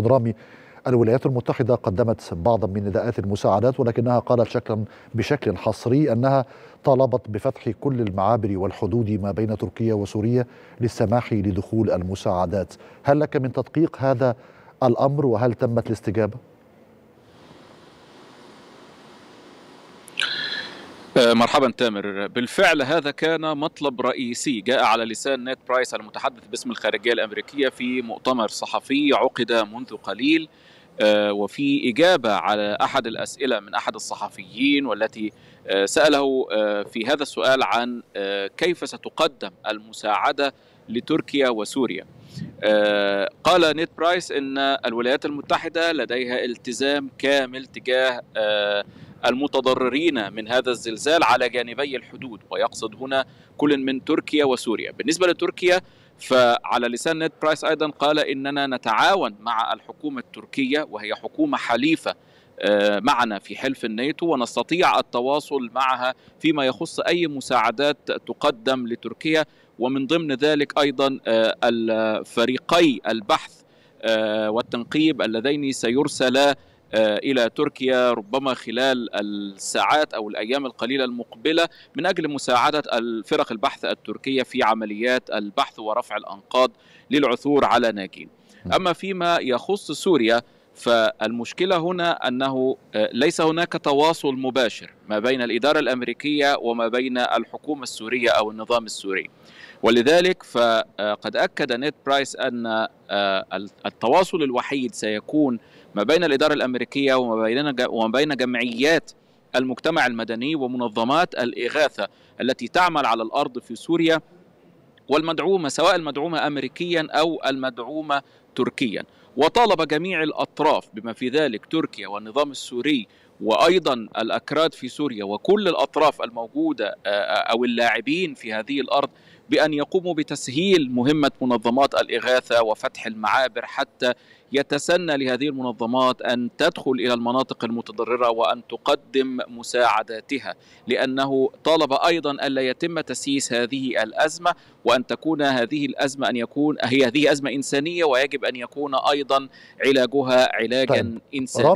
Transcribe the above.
ضمرامي الولايات المتحدة قدمت بعضا من نداءات المساعدات ولكنها قالت شكلا بشكل حصري أنها طالبت بفتح كل المعابر والحدود ما بين تركيا وسوريا للسماح لدخول المساعدات هل لك من تدقيق هذا الأمر وهل تمت الاستجابة؟ مرحبا تامر بالفعل هذا كان مطلب رئيسي جاء على لسان نيت برايس المتحدث باسم الخارجية الأمريكية في مؤتمر صحفي عقد منذ قليل آه، وفي إجابة على أحد الأسئلة من أحد الصحفيين والتي آه، سأله آه، في هذا السؤال عن كيف ستقدم المساعدة لتركيا وسوريا قال نيت برايس أن الولايات المتحدة لديها التزام كامل تجاه المتضررين من هذا الزلزال على جانبي الحدود ويقصد هنا كل من تركيا وسوريا بالنسبة لتركيا فعلى لسان نيد برايس أيضا قال إننا نتعاون مع الحكومة التركية وهي حكومة حليفة آه، معنا في حلف الناتو ونستطيع التواصل معها فيما يخص اي مساعدات تقدم لتركيا ومن ضمن ذلك ايضا آه، الفريقي البحث آه، والتنقيب اللذين سيرسلا آه، الى تركيا ربما خلال الساعات او الايام القليله المقبله من اجل مساعده الفرق البحث التركيه في عمليات البحث ورفع الانقاض للعثور على ناجين. نعم. اما فيما يخص سوريا فالمشكله هنا انه آه، ليس هناك تواصل مباشر ما بين الاداره الامريكيه وما بين الحكومه السوريه او النظام السوري ولذلك فقد اكد نيت برايس ان آه، التواصل الوحيد سيكون ما بين الاداره الامريكيه وما بين وما بين جمعيات المجتمع المدني ومنظمات الاغاثه التي تعمل على الارض في سوريا والمدعومه سواء المدعومه امريكيا او المدعومه تركيا وطالب جميع الأطراف بما في ذلك تركيا والنظام السوري وايضا الاكراد في سوريا وكل الاطراف الموجوده آه، آه، او اللاعبين في هذه الارض بأن يقوموا بتسهيل مهمة منظمات الإغاثة وفتح المعابر حتى يتسنى لهذه المنظمات أن تدخل إلى المناطق المتضررة وأن تقدم مساعداتها لأنه طالب أيضا ألا يتم تسييس هذه الأزمة وأن تكون هذه الأزمة أن يكون هي هذه أزمة إنسانية ويجب أن يكون أيضا علاجها علاجا طيب. إنسانيا